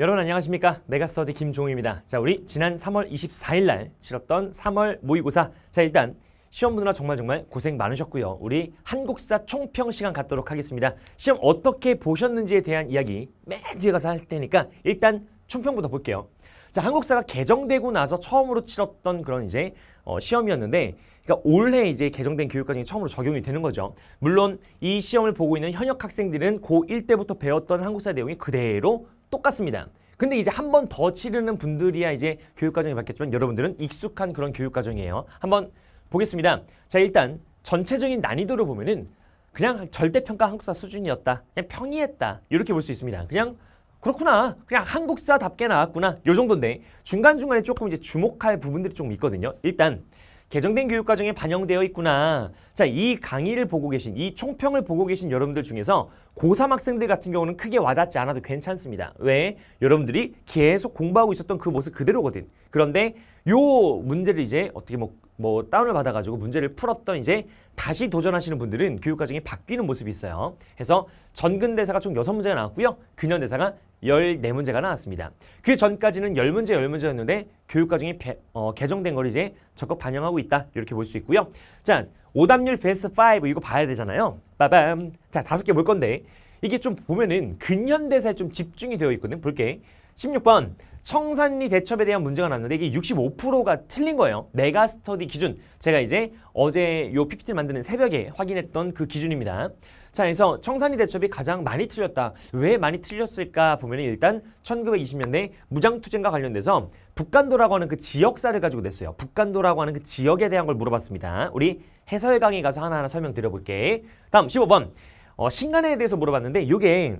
여러분 안녕하십니까 메가스터디 김종우입니다 자 우리 지난 3월 24일 날 치렀던 3월 모의고사 자 일단 시험 보느라 정말 정말 고생 많으셨고요 우리 한국사 총평 시간 갖도록 하겠습니다 시험 어떻게 보셨는지에 대한 이야기 맨 뒤에 가서 할 테니까 일단 총평부터 볼게요 자 한국사가 개정되고 나서 처음으로 치렀던 그런 이제 어, 시험이었는데 그러니까 올해 이제 개정된 교육과정이 처음으로 적용이 되는 거죠. 물론 이 시험을 보고 있는 현역 학생들은 고1 때부터 배웠던 한국사 내용이 그대로 똑같습니다. 근데 이제 한 번 더 치르는 분들이야 이제 교육과정이 바뀌었지만 여러분들은 익숙한 그런 교육과정이에요. 한 번 보겠습니다. 자 일단 전체적인 난이도를 보면은 그냥 절대평가 한국사 수준이었다. 그냥 평이했다. 이렇게 볼 수 있습니다. 그냥 그렇구나. 그냥 한국사답게 나왔구나. 요 정도인데 중간중간에 조금 이제 주목할 부분들이 조금 있거든요. 일단 개정된 교육과정에 반영되어 있구나. 자, 이 강의를 보고 계신, 이 총평을 보고 계신 여러분들 중에서 고3 학생들 같은 경우는 크게 와닿지 않아도 괜찮습니다. 왜? 여러분들이 계속 공부하고 있었던 그 모습 그대로거든. 그런데 요 문제를 이제 어떻게 뭐, 뭐 다운을 받아가지고 문제를 풀었던 이제 다시 도전하시는 분들은 교육과정이 바뀌는 모습이 있어요. 그래서 전근대사가 총 여섯 문제가 나왔고요. 근현대사가 열네 문제가 나왔습니다. 그 전까지는 열문제열문제였는데 교육과정이 어, 개정된 걸 이제 적극 반영하고 있다. 이렇게 볼 수 있고요. 자, 오답률 베스트 5 이거 봐야 되잖아요. 빠밤. 자, 다섯 개 볼 건데 이게 좀 보면은 근현대사에 좀 집중이 되어 있거든. 요 볼게. 16번 청산리 대첩에 대한 문제가 났는데 이게 65%가 틀린 거예요. 메가 스터디 기준. 제가 이제 어제 요 PPT를 만드는 새벽에 확인했던 그 기준입니다. 자, 그래서 청산리 대첩이 가장 많이 틀렸다. 왜 많이 틀렸을까 보면 일단 1920년대 무장투쟁과 관련돼서 북간도라고 하는 그 지역사를 가지고 냈어요. 북간도라고 하는 그 지역에 대한 걸 물어봤습니다. 우리 해설 강의 가서 하나하나 설명드려볼게. 다음 15번. 어, 신간에 회 대해서 물어봤는데 어, 이게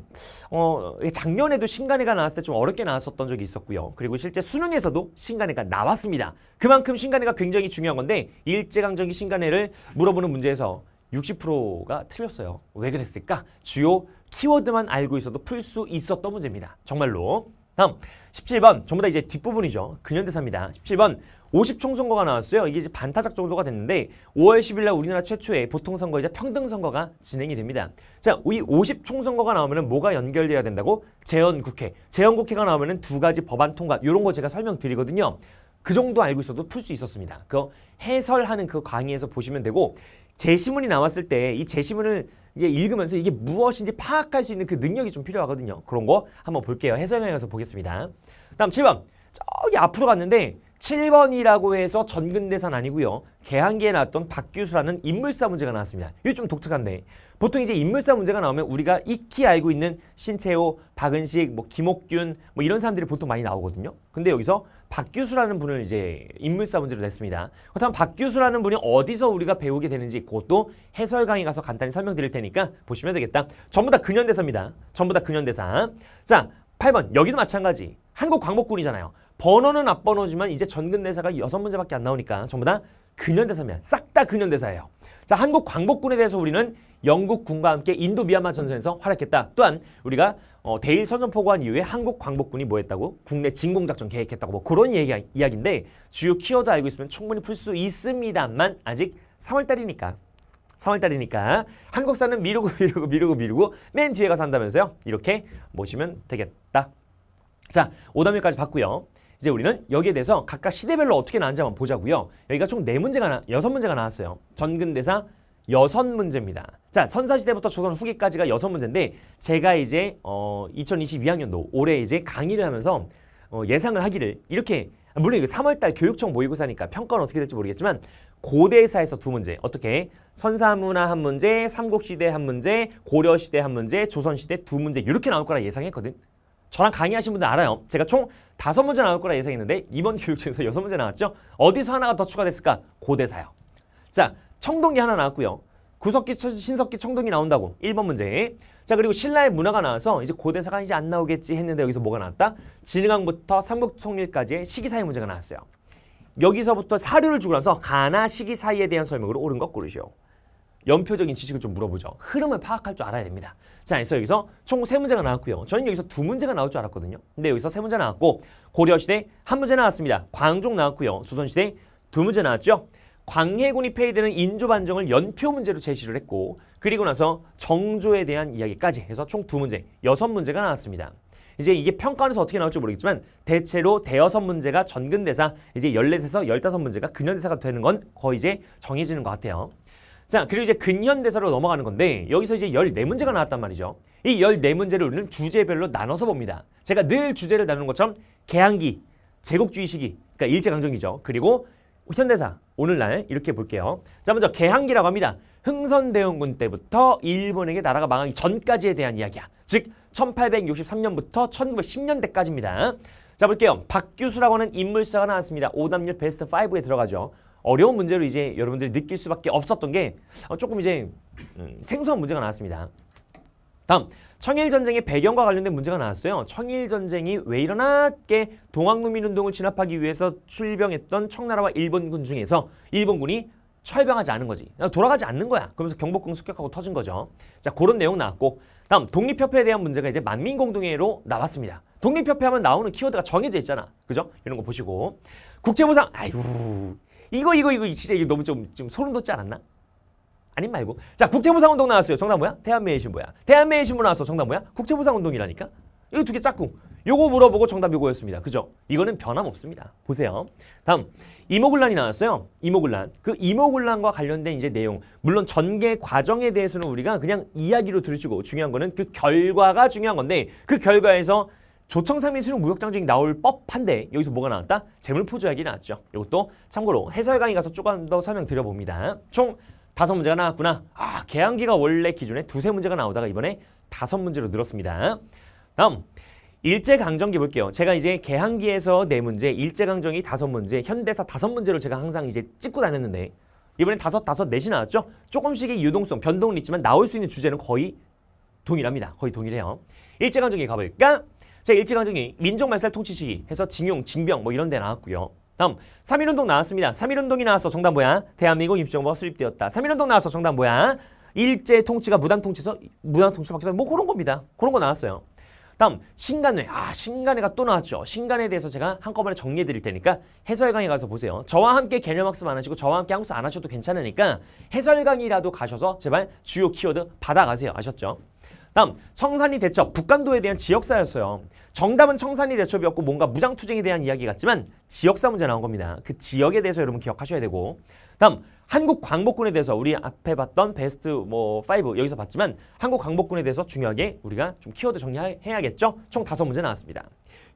어, 작년에도 신간회가 나왔을 때 좀 어렵게 나왔었던 적이 있었고요. 그리고 실제 수능에서도 신간회가 나왔습니다. 그만큼 신간회가 굉장히 중요한 건데 일제강점기 신간회를 물어보는 문제에서 60%가 틀렸어요. 왜 그랬을까? 주요 키워드만 알고 있어도 풀 수 있었던 문제입니다. 정말로. 다음 17번 전부 다 이제 뒷부분이죠. 근현대사입니다. 17번 50총선거가 나왔어요. 이게 이제 반타작 정도가 됐는데 5월 10일 날 우리나라 최초의 보통선거이자 평등선거가 진행이 됩니다. 자, 이 50총선거가 나오면 은 뭐가 연결돼야 된다고? 재헌국회재헌국회가 나오면 은두 가지 법안 통과 이런 거 제가 설명드리거든요. 그 정도 알고 있어도 풀 수 있었습니다. 그 해설하는 그 강의에서 보시면 되고 제시문이 나왔을 때 이 제시문을 이제 읽으면서 이게 무엇인지 파악할 수 있는 그 능력이 좀 필요하거든요. 그런 거 한번 볼게요. 해설강의회에서 보겠습니다. 다음 7번. 저기 앞으로 갔는데 7번이라고 해서 전근대산 아니고요. 개항기에 나왔던 박규수라는 인물사 문제가 나왔습니다. 이게 좀 독특한데 보통 이제 인물사 문제가 나오면 우리가 익히 알고 있는 신채호, 박은식, 뭐 김옥균 뭐 이런 사람들이 보통 많이 나오거든요. 근데 여기서 박규수라는 분을 이제 인물사 문제로 냈습니다. 그렇다면 박규수라는 분이 어디서 우리가 배우게 되는지 그것도 해설 강의 가서 간단히 설명드릴 테니까 보시면 되겠다. 전부 다 근현대사입니다. 전부 다 근현대사. 자, 8번 여기도 마찬가지. 한국 광복군이잖아요. 번호는 앞번호지만 이제 전근대사가 여섯 문제밖에 안 나오니까 전부 다근현대사면싹 다 근현대사예요. 자, 한국 광복군에 대해서 우리는 영국 군과 함께 인도 미얀마 전선에서 활약했다. 또한 우리가 어, 대일 선전포고한 이후에 한국 광복군이 뭐 했다고? 국내 진공작전 계획했다고 뭐 그런 얘기, 이야기인데 주요 키워드 알고 있으면 충분히 풀 수 있습니다만 아직 3월달이니까 3월달이니까 한국사는 미루고 미루고 미루고 미루고 맨 뒤에 가서 한다면서요? 이렇게 모시면 되겠다. 자, 오단위까지 봤고요. 이제 우리는 여기에 대해서 각각 시대별로 어떻게 나왔는지 한번 보자고요. 여기가 총 네 문제가 나, 여섯 문제가 나왔어요. 전근대사 여섯 문제입니다. 자, 선사시대부터 조선 후기까지가 여섯 문제인데 제가 이제 어 2022학년도 올해 이제 강의를 하면서 어, 예상을 하기를 이렇게 물론 이거 3월달 교육청 모의고사니까 평가는 어떻게 될지 모르겠지만 고대사에서 두 문제 어떻게 선사문화 한 문제, 삼국시대 한 문제, 고려시대 한 문제, 조선시대 두 문제 이렇게 나올 거라 예상했거든. 저랑 강의하신 분들 알아요. 제가 총 다섯 문제 나올 거라 예상했는데 이번 교육청에서 여섯 문제 나왔죠? 어디서 하나가 더 추가됐을까? 고대사요. 자, 청동기 하나 나왔고요. 구석기, 신석기, 청동기 나온다고. 1번 문제. 자, 그리고 신라의 문화가 나와서 이제 고대사가 이제 안 나오겠지 했는데 여기서 뭐가 나왔다? 진흥왕부터 삼국통일까지의 시기사의 문제가 나왔어요. 여기서부터 사료를 주고 나서 가나 시기사이에 대한 설명으로 옳은 것 고르시오. 연표적인 지식을 좀 물어보죠. 흐름을 파악할 줄 알아야 됩니다. 자, 그래서 여기서 총 세 문제가 나왔고요. 저는 여기서 두 문제가 나올 줄 알았거든요. 근데 여기서 세 문제 나왔고 고려시대 한 문제 나왔습니다. 광종 나왔고요. 조선시대 두 문제 나왔죠. 광해군이 폐해되는 인조 반정을 연표 문제로 제시를 했고 그리고 나서 정조에 대한 이야기까지 해서 총 두 문제, 여섯 문제가 나왔습니다. 이제 이게 평가원에서 어떻게 나올지 모르겠지만 대체로 대여섯 문제가 전근대사, 이제 열넷에서 열다섯 문제가 근현대사가 되는 건 거의 이제 정해지는 것 같아요. 자, 그리고 이제 근현대사로 넘어가는 건데 여기서 이제 14문제가 나왔단 말이죠. 이 14문제를 우리는 주제별로 나눠서 봅니다. 제가 늘 주제를 나누는 것처럼 개항기, 제국주의 시기, 그러니까 일제강점기죠. 그리고 현대사, 오늘날 이렇게 볼게요. 자, 먼저 개항기라고 합니다. 흥선대원군 때부터 일본에게 나라가 망하기 전까지에 대한 이야기야. 즉 1863년부터 1910년대까지입니다. 자 볼게요. 박규수라고 하는 인물사가 나왔습니다. 오답률 베스트 5에 들어가죠. 어려운 문제로 이제 여러분들이 느낄 수밖에 없었던 게 어, 조금 이제 음, 생소한 문제가 나왔습니다. 다음 청일전쟁의 배경과 관련된 문제가 나왔어요. 청일전쟁이 왜 일어났게 동학농민운동을 진압하기 위해서 출병했던 청나라와 일본군 중에서 일본군이 철병하지 않은 거지. 어, 돌아가지 않는 거야. 그러면서 경복궁 습격하고 터진 거죠. 자, 그런 내용 나왔고 다음 독립협회에 대한 문제가 이제 만민공동회로 나왔습니다. 독립협회 하면 나오는 키워드가 정해져 있잖아. 그죠? 이런 거 보시고 국제보상 아이고 이거 이거 이거 진짜 이거 너무 좀, 좀 소름 돋지 않았나? 아님 말고 자 국제부상운동 나왔어요 정답 뭐야? 대한매일 신보야 대한매일 신보 나왔어 정답 뭐야? 국제부상운동이라니까 이거 두 개 짝꿍 요거 물어보고 정답 요거였습니다 그죠? 이거는 변함없습니다 보세요 다음 이모굴란이 나왔어요 이모굴란 그 이모굴란과 관련된 이제 내용 물론 전개 과정에 대해서는 우리가 그냥 이야기로 들으시고 중요한 거는 그 결과가 중요한 건데 그 결과에서 조청삼인 수용 무역장정이 나올 법한데 여기서 뭐가 나왔다? 재물포조약이 나왔죠. 이것도 참고로 해설 강의 가서 조금 더 설명드려봅니다. 총 다섯 문제가 나왔구나. 아, 개항기가 원래 기존에 두세 문제가 나오다가 이번에 다섯 문제로 늘었습니다. 다음 일제강점기 볼게요. 제가 이제 개항기에서 네 문제, 일제강점기 다섯 문제, 현대사 다섯 문제로 제가 항상 이제 찍고 다녔는데 이번엔 다섯, 다섯, 넷이 나왔죠? 조금씩의 유동성, 변동은 있지만 나올 수 있는 주제는 거의 동일합니다. 거의 동일해요. 일제강점기 가볼까? 자, 일제강점기 민족 말살 통치 시기 해서 징용, 징병 뭐 이런 데 나왔고요. 다음 3.1운동 나왔습니다. 3.1운동이 나와서 정답 뭐야? 대한민국 임시정부가 수립되었다. 3.1운동 나와서 정답 뭐야? 일제 통치가 무단 통치에서 무단 통치로 바뀌었다. 뭐 그런 겁니다. 그런 거 나왔어요. 다음 신간회. 아 신간회가 또 나왔죠. 신간에 회 대해서 제가 한꺼번에 정리해 드릴 테니까 해설 강의 가서 보세요. 저와 함께 개념 학습 안 하시고 저와 함께 한국사 안 하셔도 괜찮으니까 해설 강의라도 가셔서 제발 주요 키워드 받아가세요. 아셨죠? 다음 청산리 대첩 북한도에 대한 지역사였어요. 정답은 청산리 대첩이었고 뭔가 무장투쟁에 대한 이야기 같지만 지역사 문제 나온 겁니다. 그 지역에 대해서 여러분 기억하셔야 되고 다음 한국 광복군에 대해서 우리 앞에 봤던 베스트 뭐 5 여기서 봤지만 한국 광복군에 대해서 중요하게 우리가 좀 키워드 정리해야겠죠? 총 다섯 문제 나왔습니다.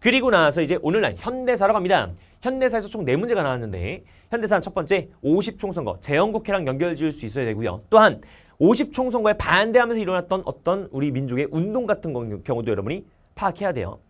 그리고 나서 이제 오늘날 현대사로 갑니다. 현대사에서 총 네문제가 나왔는데 현대사는 첫 번째 50총 선거 재헌국회랑 연결 지을 수 있어야 되고요. 또한 50총 선거에 반대하면서 일어났던 어떤 우리 민족의 운동 같은 경우도 여러분이 파악해야 돼요.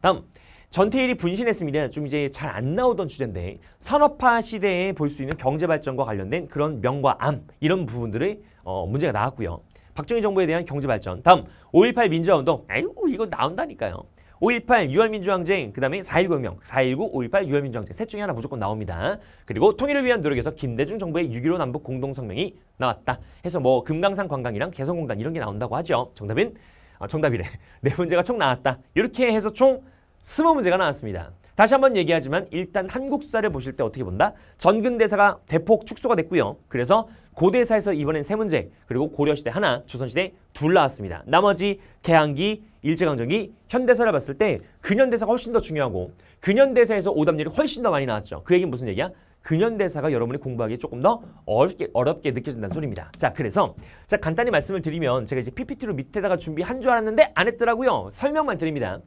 다음 전태일이 분신했습니다. 좀 이제 잘 안 나오던 주제인데 산업화 시대에 볼 수 있는 경제 발전과 관련된 그런 명과 암 이런 부분들의 어, 문제가 나왔고요. 박정희 정부에 대한 경제 발전. 다음 5.18 민주화운동. 아유 이거 나온다니까요. 5.18유월민주항쟁그 다음에 4.1혁명, 4.19, 5.18유월민주항쟁셋 중에 하나 무조건 나옵니다. 그리고 통일을 위한 노력에서 김대중 정부의 6.15 남북 공동성명이 나왔다. 해서 뭐 금강산 관광이랑 개성공단 이런 게 나온다고 하죠. 정답은 아, 정답이래. 네 문제가 총 나왔다. 이렇게 해서 총 스무 문제가 나왔습니다. 다시 한번 얘기하지만 일단 한국사를 보실 때 어떻게 본다? 전근대사가 대폭 축소가 됐고요. 그래서 고대사에서 이번엔 세 문제, 그리고 고려시대 하나, 조선시대 둘 나왔습니다. 나머지 개항기, 일제강점기, 현대사를 봤을 때 근현대사가 훨씬 더 중요하고 근현대사에서 오답률이 훨씬 더 많이 나왔죠. 그 얘기는 무슨 얘기야? 근현대사가 여러분이 공부하기 조금 더 어렵게, 어렵게 느껴진다는 소리입니다. 자, 그래서 자 간단히 말씀을 드리면 제가 이제 PPT로 밑에다가 준비한 줄 알았는데 안 했더라고요. 설명만 드립니다.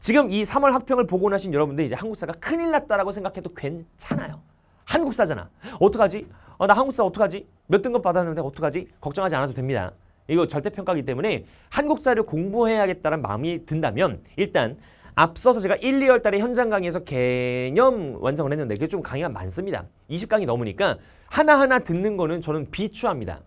지금 이 3월 학평을 보고 나신 여러분들 이제 한국사가 큰일 났다라고 생각해도 괜찮아요. 한국사잖아. 어떡하지? 어, 나 한국사 어떡하지? 몇 등급 받았는데 어떡하지? 걱정하지 않아도 됩니다. 이거 절대평가기 때문에 한국사를 공부해야겠다는 마음이 든다면 일단 앞서서 제가 1, 2월 달에 현장 강의에서 개념 완성을 했는데 그게 좀 강의가 많습니다. 20강이 넘으니까 하나하나 듣는 거는 저는 비추합니다.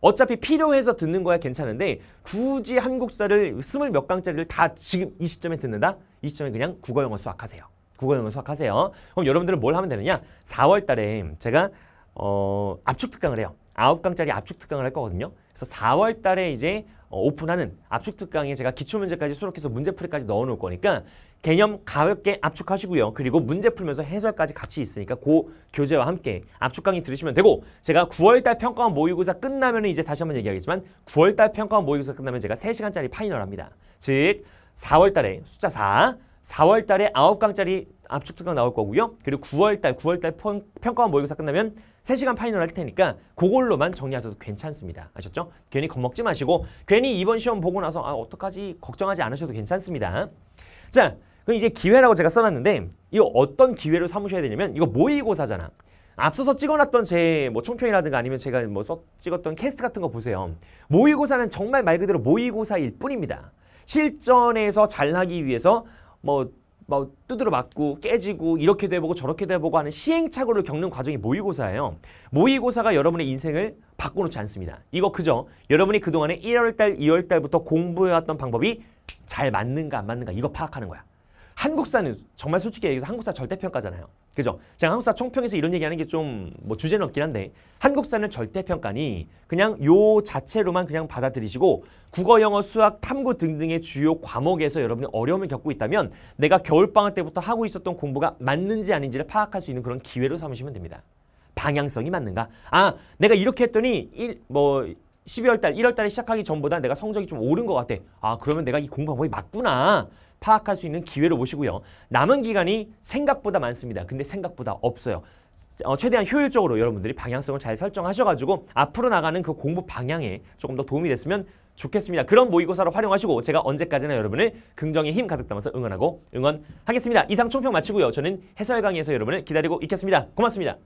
어차피 필요해서 듣는 거야 괜찮은데 굳이 한국사를 스물 몇 강짜리를 다 지금 이 시점에 듣는다? 이 시점에 그냥 국어, 영어, 수학 하세요. 국어, 영어, 수학 하세요. 그럼 여러분들은 뭘 하면 되느냐? 4월 달에 제가 어, 압축 특강을 해요. 9강짜리 압축 특강을 할 거거든요. 그래서 4월 달에 이제 어, 오픈하는 압축 특강에 제가 기출문제까지 수록해서 문제풀이까지 넣어놓을 거니까 개념 가볍게 압축하시고요. 그리고 문제 풀면서 해설까지 같이 있으니까 그 교재와 함께 압축 강의 들으시면 되고 제가 9월달 평가원 모의고사 끝나면 이제 다시 한번 얘기하겠지만 9월달 평가원 모의고사 끝나면 제가 3시간짜리 파이널 합니다. 즉 4월달에 숫자 4, 4월달에 9강짜리 압축 특강 나올 거고요. 그리고 9월달, 9월달 평, 평가원 모의고사 끝나면 세시간 파이널 할 테니까 그걸로만 정리하셔도 괜찮습니다. 아셨죠? 괜히 겁먹지 마시고 괜히 이번 시험 보고 나서 아 어떡하지 걱정하지 않으셔도 괜찮습니다. 자, 그럼 이제 기회라고 제가 써놨는데 이거 어떤 기회로 삼으셔야 되냐면 이거 모의고사잖아. 앞서서 찍어놨던 제 뭐 총평이라든가 아니면 제가 뭐 써, 찍었던 캐스트 같은 거 보세요. 모의고사는 정말 말 그대로 모의고사일 뿐입니다. 실전에서 잘하기 위해서 뭐막 뭐 두드려 맞고 깨지고 이렇게 돼보고 저렇게 돼보고 하는 시행착오를 겪는 과정이 모의고사예요. 모의고사가 여러분의 인생을 바꿔놓지 않습니다. 이거 그죠? 여러분이 그동안에 1월달, 2월달부터 공부해왔던 방법이 잘 맞는가 안 맞는가 이거 파악하는 거야. 한국사는 정말 솔직히 얘기해서 한국사 절대평가잖아요. 그죠? 제가 한국사 총평에서 이런 얘기하는 게 좀 뭐 주제는 없긴 한데 한국사는 절대평가니 그냥 요 자체로만 그냥 받아들이시고 국어, 영어, 수학, 탐구 등등의 주요 과목에서 여러분이 어려움을 겪고 있다면 내가 겨울방학 때부터 하고 있었던 공부가 맞는지 아닌지를 파악할 수 있는 그런 기회로 삼으시면 됩니다. 방향성이 맞는가? 아, 내가 이렇게 했더니 일, 뭐 12월 달, 1월 달에 시작하기 전보다 내가 성적이 좀 오른 것 같아. 아, 그러면 내가 이 공부 방법이 맞구나. 파악할 수 있는 기회로 보시고요. 남은 기간이 생각보다 많습니다. 근데 생각보다 없어요. 어, 최대한 효율적으로 여러분들이 방향성을 잘 설정하셔가지고 앞으로 나가는 그 공부 방향에 조금 더 도움이 됐으면 좋겠습니다. 그런 모의고사로 활용하시고 제가 언제까지나 여러분을 긍정의 힘 가득 담아서 응원하고 응원하겠습니다. 이상 총평 마치고요. 저는 해설 강의에서 여러분을 기다리고 있겠습니다. 고맙습니다.